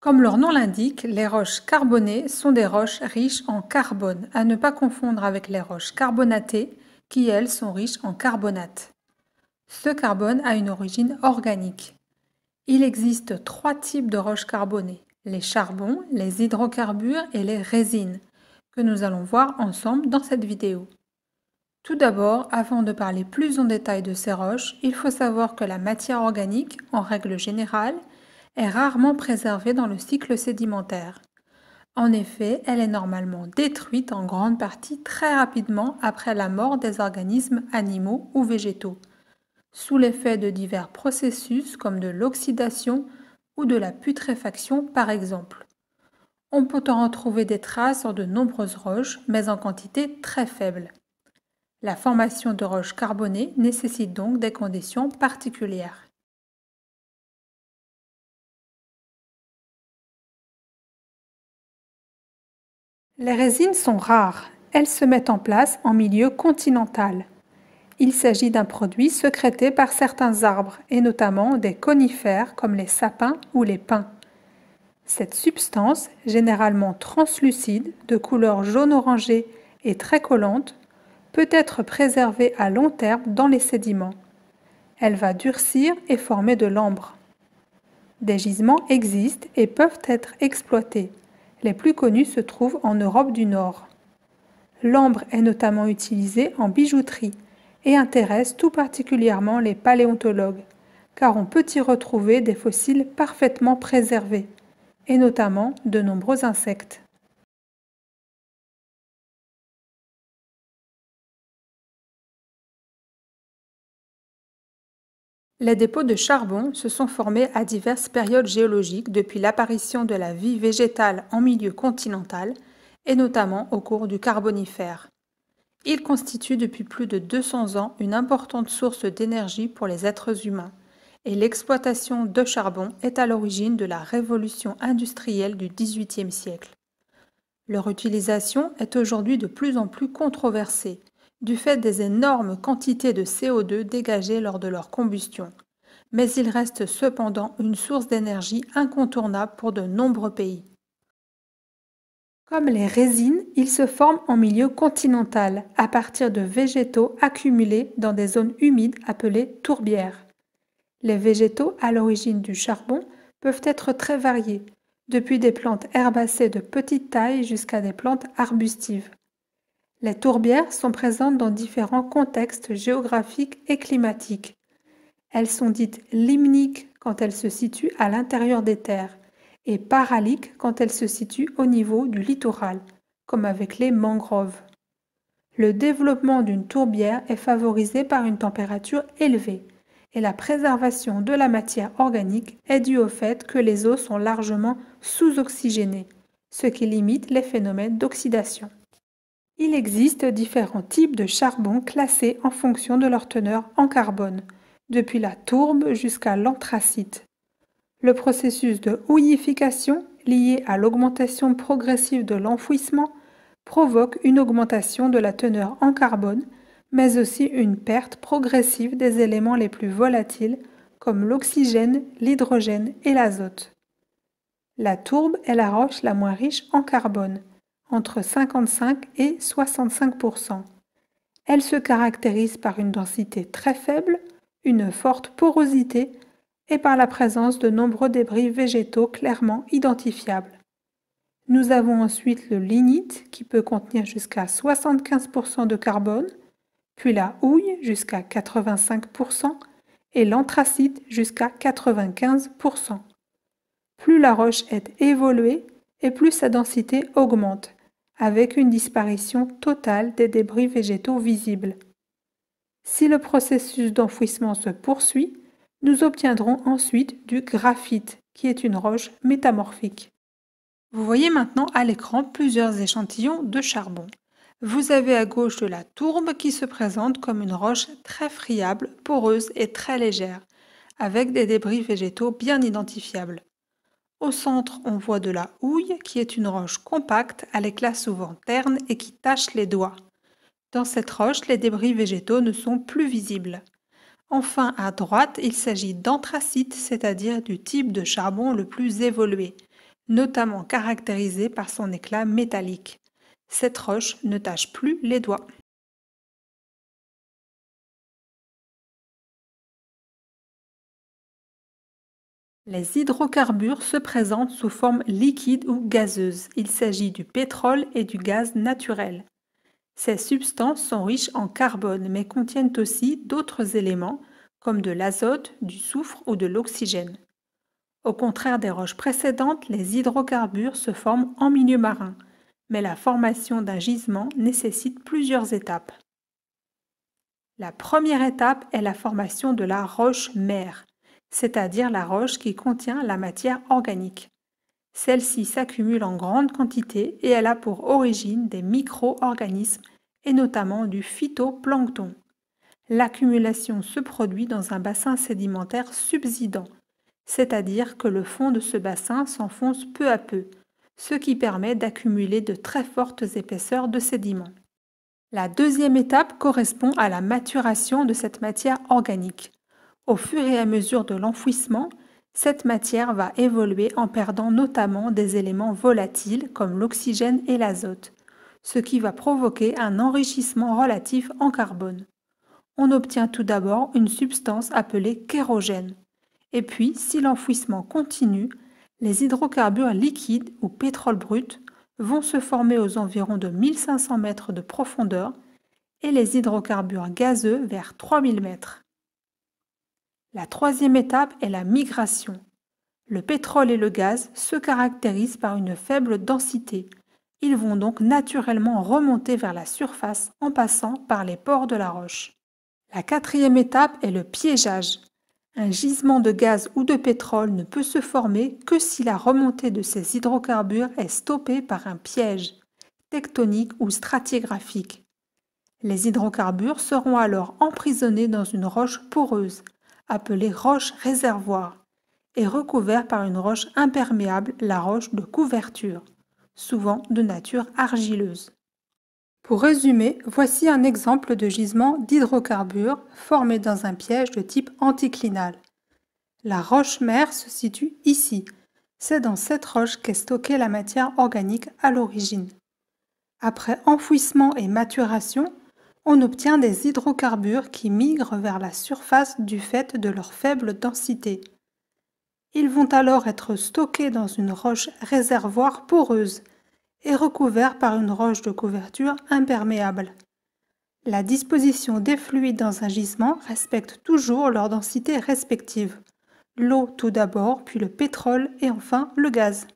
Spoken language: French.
Comme leur nom l'indique, les roches carbonées sont des roches riches en carbone, à ne pas confondre avec les roches carbonatées, qui elles sont riches en carbonate. Ce carbone a une origine organique. Il existe trois types de roches carbonées, les charbons, les hydrocarbures et les résines, que nous allons voir ensemble dans cette vidéo. Tout d'abord, avant de parler plus en détail de ces roches, il faut savoir que la matière organique, en règle générale, est rarement préservée dans le cycle sédimentaire. En effet, elle est normalement détruite en grande partie très rapidement après la mort des organismes animaux ou végétaux, sous l'effet de divers processus comme de l'oxydation ou de la putréfaction par exemple. On peut en retrouver des traces sur de nombreuses roches, mais en quantité très faible. La formation de roches carbonées nécessite donc des conditions particulières. Les résines sont rares. Elles se mettent en place en milieu continental. Il s'agit d'un produit sécrété par certains arbres, et notamment des conifères comme les sapins ou les pins. Cette substance, généralement translucide, de couleur jaune orangée et très collante, peut être préservée à long terme dans les sédiments. Elle va durcir et former de l'ambre. Des gisements existent et peuvent être exploités. Les plus connus se trouvent en Europe du Nord. L'ambre est notamment utilisé en bijouterie et intéresse tout particulièrement les paléontologues, car on peut y retrouver des fossiles parfaitement préservés, et notamment de nombreux insectes. Les dépôts de charbon se sont formés à diverses périodes géologiques depuis l'apparition de la vie végétale en milieu continental et notamment au cours du Carbonifère. Ils constituent depuis plus de 200 ans une importante source d'énergie pour les êtres humains et l'exploitation de charbon est à l'origine de la révolution industrielle du XVIIIe siècle. Leur utilisation est aujourd'hui de plus en plus controversée du fait des énormes quantités de CO2 dégagées lors de leur combustion, mais il reste cependant une source d'énergie incontournable pour de nombreux pays. Comme les résines, ils se forment en milieu continental à partir de végétaux accumulés dans des zones humides appelées tourbières. Les végétaux à l'origine du charbon peuvent être très variés, depuis des plantes herbacées de petite taille jusqu'à des plantes arbustives. Les tourbières sont présentes dans différents contextes géographiques et climatiques. Elles sont dites limniques quand elles se situent à l'intérieur des terres et paraliques quand elles se situent au niveau du littoral, comme avec les mangroves. Le développement d'une tourbière est favorisé par une température élevée et la préservation de la matière organique est due au fait que les eaux sont largement sous-oxygénées, ce qui limite les phénomènes d'oxydation. Il existe différents types de charbon classés en fonction de leur teneur en carbone, depuis la tourbe jusqu'à l'anthracite. Le processus de houillification, lié à l'augmentation progressive de l'enfouissement, provoque une augmentation de la teneur en carbone, mais aussi une perte progressive des éléments les plus volatiles comme l'oxygène, l'hydrogène et l'azote. La tourbe est la roche la moins riche en carbone entre 55 et 65 Elle se caractérise par une densité très faible, une forte porosité et par la présence de nombreux débris végétaux clairement identifiables. Nous avons ensuite le lignite qui peut contenir jusqu'à 75% de carbone, puis la houille jusqu'à 85% et l'anthracite jusqu'à 95%. Plus la roche est évoluée et plus sa densité augmente, avec une disparition totale des débris végétaux visibles. Si le processus d'enfouissement se poursuit, nous obtiendrons ensuite du graphite, qui est une roche métamorphique. Vous voyez maintenant à l'écran plusieurs échantillons de charbon. Vous avez à gauche de la tourbe qui se présente comme une roche très friable, poreuse et très légère, avec des débris végétaux bien identifiables. Au centre, on voit de la houille, qui est une roche compacte à l'éclat souvent terne et qui tache les doigts. Dans cette roche, les débris végétaux ne sont plus visibles. Enfin, à droite, il s'agit d'anthracite, c'est-à-dire du type de charbon le plus évolué, notamment caractérisé par son éclat métallique. Cette roche ne tache plus les doigts. Les hydrocarbures se présentent sous forme liquide ou gazeuse. Il s'agit du pétrole et du gaz naturel. Ces substances sont riches en carbone mais contiennent aussi d'autres éléments comme de l'azote, du soufre ou de l'oxygène. Au contraire des roches précédentes, les hydrocarbures se forment en milieu marin, mais la formation d'un gisement nécessite plusieurs étapes. La première étape est la formation de la roche mère c'est-à-dire la roche qui contient la matière organique. Celle-ci s'accumule en grande quantité et elle a pour origine des micro-organismes et notamment du phytoplancton. L'accumulation se produit dans un bassin sédimentaire subsidant, c'est-à-dire que le fond de ce bassin s'enfonce peu à peu, ce qui permet d'accumuler de très fortes épaisseurs de sédiments. La deuxième étape correspond à la maturation de cette matière organique. Au fur et à mesure de l'enfouissement, cette matière va évoluer en perdant notamment des éléments volatiles comme l'oxygène et l'azote, ce qui va provoquer un enrichissement relatif en carbone. On obtient tout d'abord une substance appelée kérogène. Et puis, si l'enfouissement continue, les hydrocarbures liquides ou pétrole brut vont se former aux environs de 1500 mètres de profondeur et les hydrocarbures gazeux vers 3000 mètres. La troisième étape est la migration. Le pétrole et le gaz se caractérisent par une faible densité. Ils vont donc naturellement remonter vers la surface en passant par les pores de la roche. La quatrième étape est le piégeage. Un gisement de gaz ou de pétrole ne peut se former que si la remontée de ces hydrocarbures est stoppée par un piège, tectonique ou stratigraphique. Les hydrocarbures seront alors emprisonnés dans une roche poreuse, appelée roche réservoir, et recouvert par une roche imperméable, la roche de couverture, souvent de nature argileuse. Pour résumer, voici un exemple de gisement d'hydrocarbures formé dans un piège de type anticlinal. La roche-mère se situe ici. C'est dans cette roche qu'est stockée la matière organique à l'origine. Après enfouissement et maturation, on obtient des hydrocarbures qui migrent vers la surface du fait de leur faible densité. Ils vont alors être stockés dans une roche réservoir poreuse et recouverts par une roche de couverture imperméable. La disposition des fluides dans un gisement respecte toujours leur densité respective. L'eau tout d'abord, puis le pétrole et enfin le gaz.